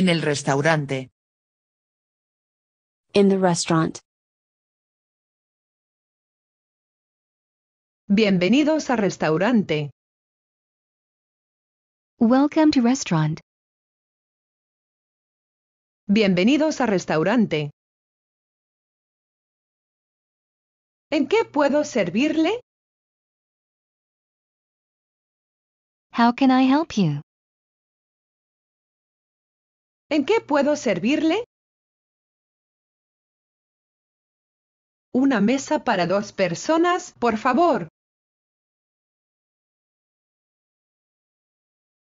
En el restaurante. In the restaurante. Bienvenidos a restaurante. Welcome to restaurant. Bienvenidos a restaurante. ¿En qué puedo servirle? How can I help you? ¿En qué puedo servirle? Una mesa para dos personas, por favor.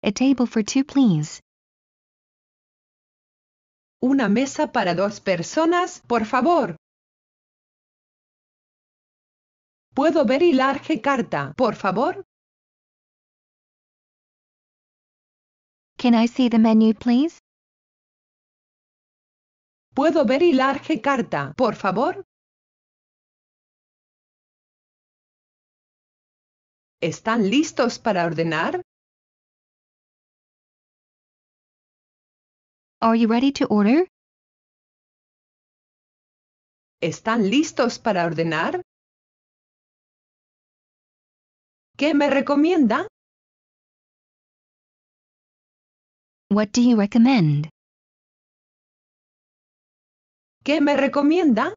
A table for two, please. Una mesa para dos personas, por favor. ¿Puedo ver y large carta, por favor? Can I see the menu, please? ¿Puedo ver y large carta, por favor? ¿Están listos para ordenar? Are you ready to order? ¿Están listos para ordenar? ¿Qué me recomienda? What do you recommend? ¿Qué me recomienda?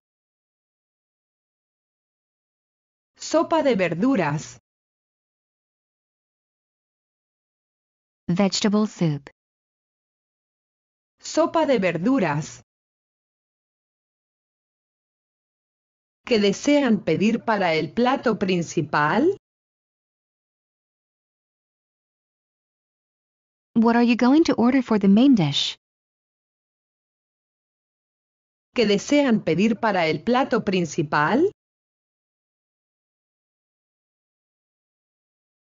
Sopa de verduras. Vegetable soup. Sopa de verduras. ¿Qué desean pedir para el plato principal? What are you going to order for the main dish? ¿Qué desean pedir para el plato principal?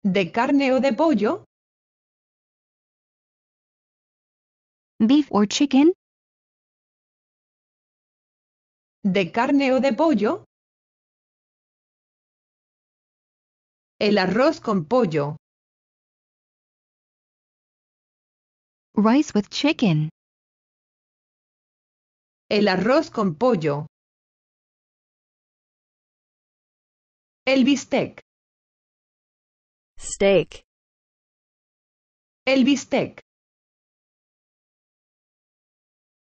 ¿De carne o de pollo? Beef or chicken? ¿De carne o de pollo? El arroz con pollo. Rice with chicken. El arroz con pollo. El bistec. Steak. El bistec.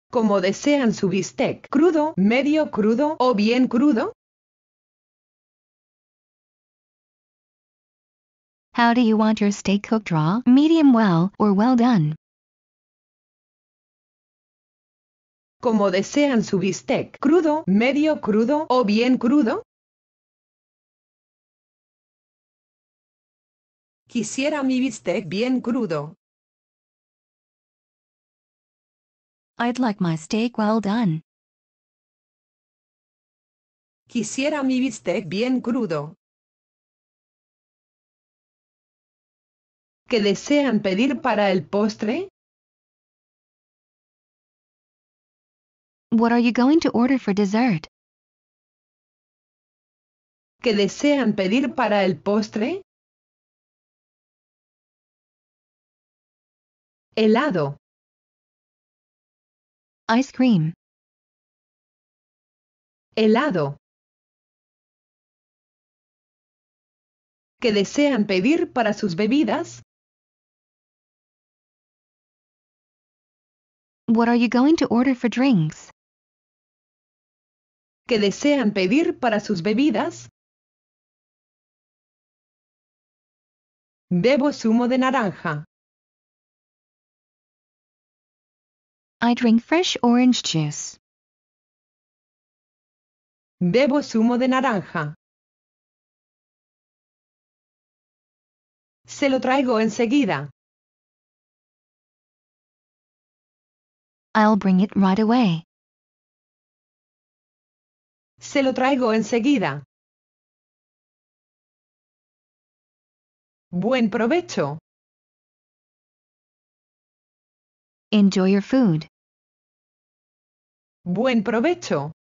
Como desean su bistec, crudo, medio crudo o bien crudo. How do you want your steak cooked raw, medium well, or well done? como desean su bistec crudo, medio crudo o bien crudo? Quisiera mi bistec bien crudo. I'd like my steak well done. Quisiera mi bistec bien crudo. ¿Qué desean pedir para el postre? What are you going to order for dessert? ¿Qué desean pedir para el postre? Helado. Ice cream. Helado. ¿Qué desean pedir para sus bebidas? What are you going to order for drinks? que desean pedir para sus bebidas? Bebo zumo de naranja. I drink fresh orange juice. Bebo zumo de naranja. Se lo traigo enseguida. I'll bring it right away. Se lo traigo enseguida. Buen provecho. Enjoy your food. Buen provecho.